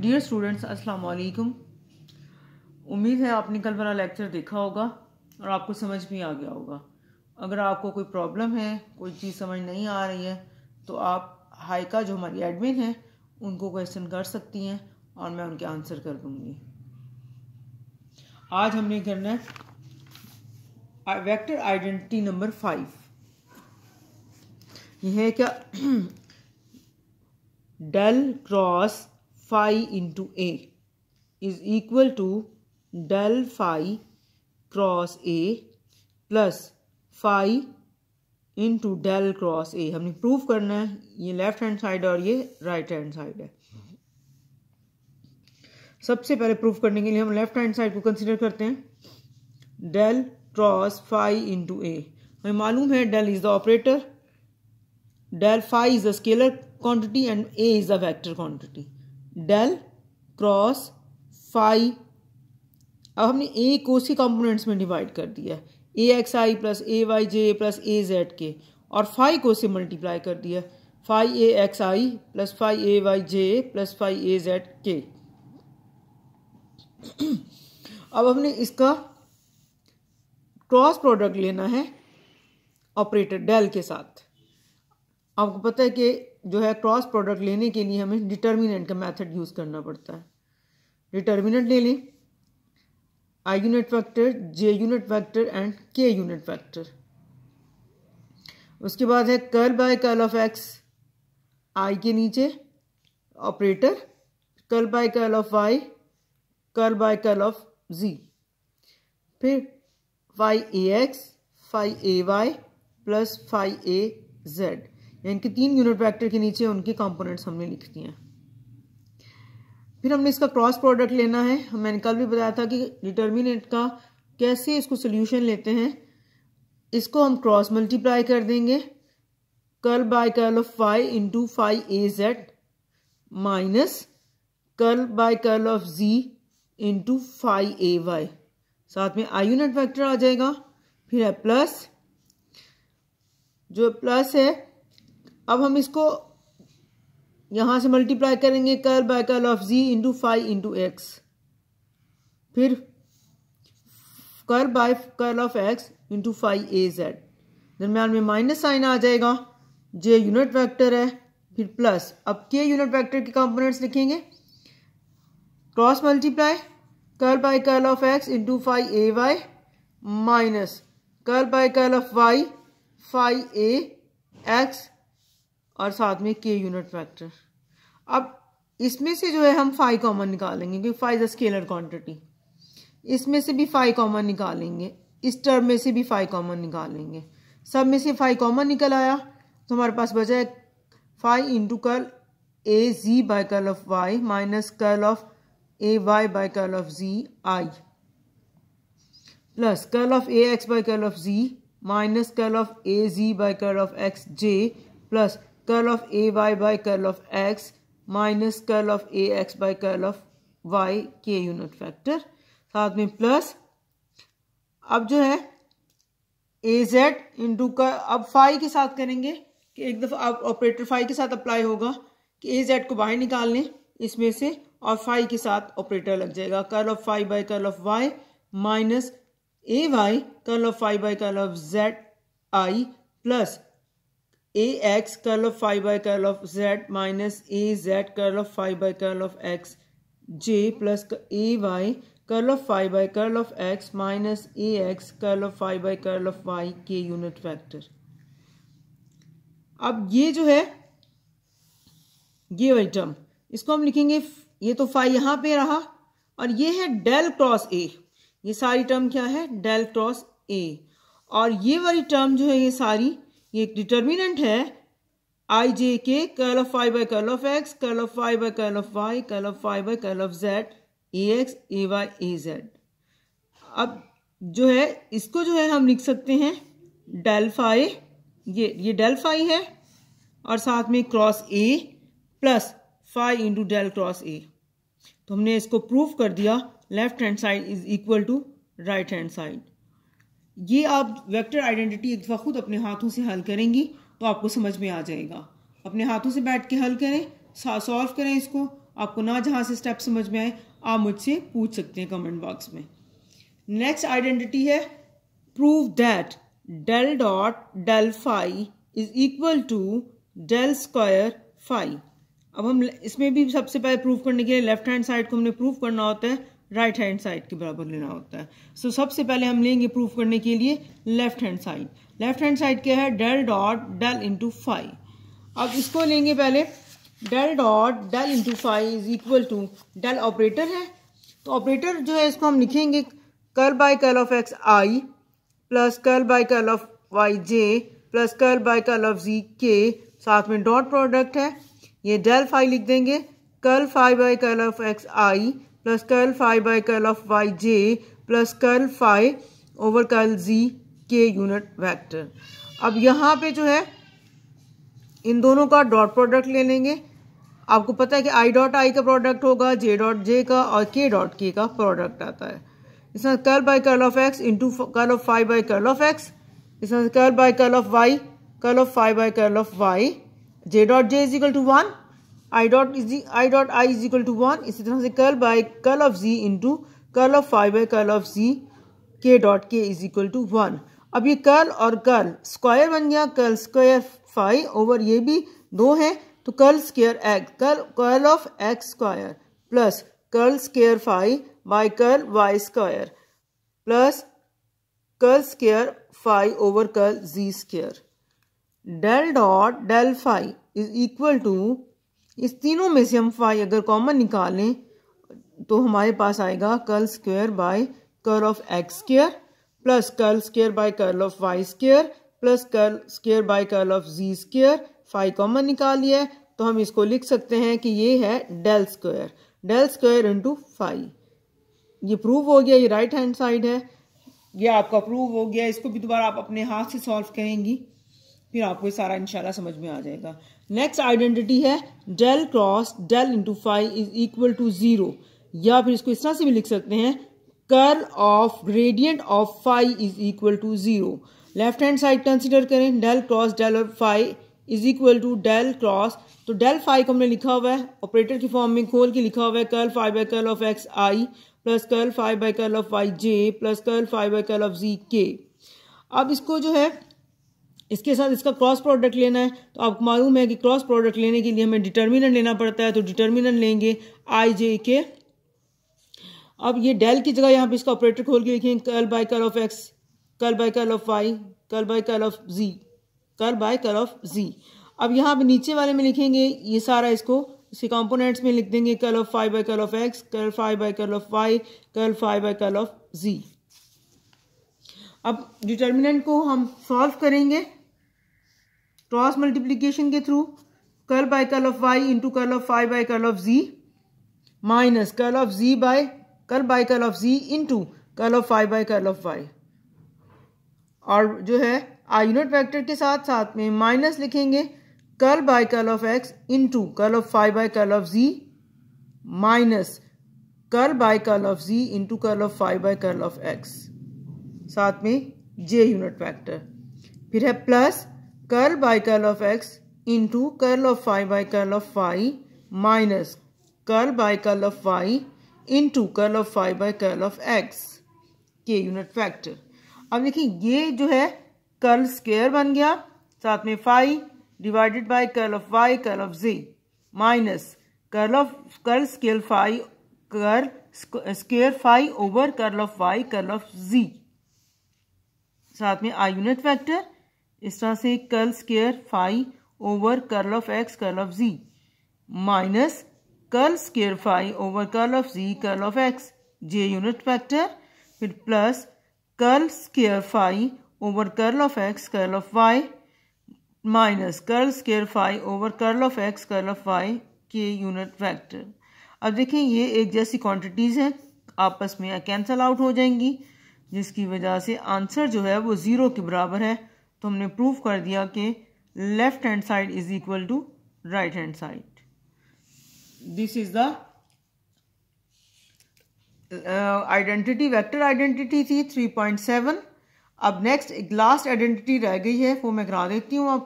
dear students अस्सलाम वालेकुम उम्मीद है आपने कल वाला लेक्चर देखा होगा और आपको समझ भी आ गया होगा अगर आपको कोई प्रॉब्लम है कोई चीज़ समझ नहीं आ रही है तो आप हाइका जो हमारी एडमिन है उनको क्वेश्चन कर सकती हैं और मैं उनके आंसर कर दूंगी आज हमने करना है वेक्टर आइडेंटिटी नंबर फाइव यह है क्या del cross phi into A is equal to del phi cross A plus phi into del cross A हमने प्रूव करना है ये लेफ्ट हैंड साइड और ये राइट हैंड साइड है सबसे पहले प्रूफ करने के लिए हम लेफ्ट हैंड साइड को कंसिडर करते हैं del cross phi into A हमें मालूम है del is the operator del phi is the scalar quantity and A is the vector quantity del cross phi अब हमने ए को उसके कॉम्पोनेंट्स में डिवाइड कर दिया A X I plus A Y J plus A Z K और phi को से मल्टीप्लाई कर दिया phi A X I plus phi A Y J plus phi A Z K अब हमने इसका क्रॉस प्रोडक्ट लेना है ऑपरेटर डेल के साथ आपको पता है कि जो है क्रॉस प्रोडक्ट लेने के लिए हमें डिटर्मिनेंट का मेथड यूज़ करना पड़ता है डिटर्मिनेंट ले लें I unit factor J unit factor and K unit factor उसके बाद है curl by curl of X I के नीचे operator curl by curl of Y curl by curl of Z फिर five A X five A Y plus five A Z यानी कि तीन unit vector के नीचे उनके कंपोनेंट्स हमने लिख दिए हैं फिर हमने इसका क्रॉस प्रोडक्ट लेना है मैंने कल भी बताया था कि डिटर्मिनेट का कैसे इसको सोल्यूशन लेते हैं इसको हम क्रॉस मल्टीप्लाई कर देंगे curl by curl of five into five A Z minus curl by curl of Z into five A Y साथ में आई यूनिट वैक्टर आ जाएगा फिर है प्लस जो प्लस है अब हम इसको यहां से मल्टीप्लाई करेंगे curl by curl of Z into five into X फिर curl by curl of X into five A Z दरम्यान में माइनस साइन आ जाएगा जे यूनिट वेक्टर है फिर प्लस अब के यूनिट वेक्टर के कंपोनेंट्स लिखेंगे cross multiply curl by curl of X into five A Y minus curl by curl of Y five A X और साथ में के यूनिट फैक्टर अब इसमें से जो है हम फाइव कॉमन निकालेंगे क्योंकि फाइव द स्केलर क्वान्टिटी इसमें से भी फाइव कॉमन निकालेंगे इस टर्म में से भी फाइव कॉमन निकालेंगे सब में से फाइव कॉमन निकल आया तो हमारे पास बचा है five into curl A Z by curl of Y minus curl of A Y by curl of Z I plus curl of A X by curl of Z minus curl of A Z by curl of X J plus of A Y by curl of X minus curl of A X by curl of Y K unit factor साथ में plus अब जो है ए Z into का अब five के साथ करेंगे कि एक दफ़ा अब ऑपरेटर फाइव के साथ अप्लाई होगा कि ए जेड को बाहर निकाल लें इसमें से और फाइव के साथ ऑपरेटर लग जाएगा curl of five by curl of Y minus A Y curl of five by curl of Z I plus A X curl of five by curl of Z minus A Z curl of five by curl of X J plus A Y curl of five by curl of X minus A X curl of five by curl of Y K unit factor अब ये जो है ये वाली term इसको हम लिखेंगे ये तो फाइव यहां पे रहा और ये है डेल क्रॉस ए ये सारी टर्म क्या है डेल क्रॉस ए और ये वाली टर्म जो है ये सारी ये एक डिटर्मिनेंट है I J K curl of five by curl of X curl of five by curl of Y curl of five by curl of Z A X A Y A Z अब जो है इसको जो है हम लिख सकते हैं डेल्फाई ये ये डेल्फाई है और साथ में cross A plus phi into del cross A तो हमने इसको प्रूफ कर दिया left hand side is equal to right hand side ये आप वेक्टर आइडेंटिटी एक दफ़ा खुद अपने हाथों से हल करेंगी तो आपको समझ में आ जाएगा अपने हाथों से बैठ के हल करें सॉल्व करें इसको आपको ना जहाँ से स्टेप समझ में आए आप मुझसे पूछ सकते हैं कमेंट बॉक्स में नेक्स्ट आइडेंटिटी है prove that del dot del phi is equal to del square phi अब हम इसमें भी सबसे पहले प्रूफ करने के लिए लेफ्ट हैंड साइड को हमने प्रूफ करना होता है राइट हैंड साइड के बराबर लेना होता है सो so, सबसे पहले हम लेंगे प्रूफ करने के लिए left hand side left hand side क्या है del dot del into phi अब इसको लेंगे पहले del dot del into phi is equal to del operator है तो ऑपरेटर जो है इसको हम लिखेंगे curl by curl of X I plus curl by curl of Y J plus curl by curl of Z K साथ में dot product है ये डेल फाइव लिख देंगे curl phi by curl of X I plus plus phi by by of Y J plus curl phi over curl Z K unit vector अब यहाँ पे जो है इन दोनों का डॉट प्रोडक्ट ले लेंगे आपको पता है कि आई डॉट आई का प्रोडक्ट होगा जे डॉट जे का और के डॉट के का प्रोडक्ट आता है इस तरह curl by curl of X into curl of five by curl of X इसमें तरह curl by curl of Y curl of five by curl of Y J dot J is equal to one I dot is I dot I is equal to one इसी तरह से curl by curl of Z into curl of five by curl of Z K dot के is equal to one अब ये curl और curl square बन गया curl square five over ये भी दो है तो curl square X curl curl of X square plus curl square phi by curl Y square plus curl square phi over curl Z square del dot del phi is equal to इस तीनों में से हम phi अगर common निकालें तो हमारे पास आएगा curl square by curl of X square plus curl square by curl of Y square plus curl square by curl of Z square phi common निकाल लिया तो हम इसको लिख सकते हैं कि ये है del square del square into phi ये प्रूव हो गया ये राइट हैंड साइड है ये आपका प्रूव हो गया इसको भी दोबारा आप अपने हाथ से सॉल्व करेंगी फिर आपको ये सारा इंशाल्लाह समझ में आ जाएगा नेक्स्ट आइडेंटिटी है del cross del into phi is equal to zero या फिर इसको इस तरह से भी लिख सकते हैं curl of gradient of phi is equal to zero left hand side consider करें del cross del of phi is equal to del cross तो डेल फाइव को हमने लिखा हुआ है ऑपरेटर की फॉर्म में खोल के लिखा हुआ है curl phi by curl of X I plus curl phi by curl of Y J plus curl phi by curl of Z K अब इसको जो है इसके साथ इसका क्रॉस प्रोडक्ट लेना है तो आपको मालूम है कि क्रॉस प्रोडक्ट लेने के लिए हमें डिटर्मिनेंट लेना पड़ता है तो डिटर्मिनेंट लेंगे आई जे के अब ये डेल की जगह यहाँ पे इसका ऑपरेटर खोल के लिखेंगे curl by curl of X curl by curl of Y curl by curl of Z curl by curl of Z अब यहाँ पे नीचे वाले में लिखेंगे ये सारा इसको इसके कंपोनेंट्स में लिख देंगे curl of phi by curl of X curl phi by curl of Y curl phi by curl of Z अब डिटर्मिनेंट को हम सॉल्व करेंगे क्रॉस मल्टीप्लीकेशन के through curl by curl of Y into curl of Y by curl of Z minus curl of Z by curl by curl of Z into curl of Y by curl of Y और जो है I unit vector के साथ साथ में minus लिखेंगे curl by curl of X into curl of phi by curl of Z minus curl by curl of Z into curl of phi by curl of X साथ में J unit vector फिर है plus curl by curl of x into curl of phi by curl of phi minus curl by curl of y into curl of phi by curl of x K unit factor अब देखिए ये जो है curl square बन गया साथ में phi divided by curl of Y curl of J minus curl of curl scale phi curl square phi over curl of Y curl of Z साथ में आई यूनिट फैक्टर इस तरह से curl square phi over curl of X curl of Z minus curl square phi over curl of Z curl of X J unit factor फिर plus curl square phi over curl of X curl of Y minus curl square phi over curl of X curl of Y K unit factor अब देखें ये एक जैसी quantities हैं आपस में cancel out हो जाएंगी जिसकी वजह से आंसर जो है वो ज़ीरो के बराबर है तो हमने प्रूव कर दिया कि left hand side is equal to right hand side this is the identity vector identity थी 3.7 अब नेक्स्ट लास्ट आइडेंटिटी रह गई है वो मैं करा देती हूँ आपको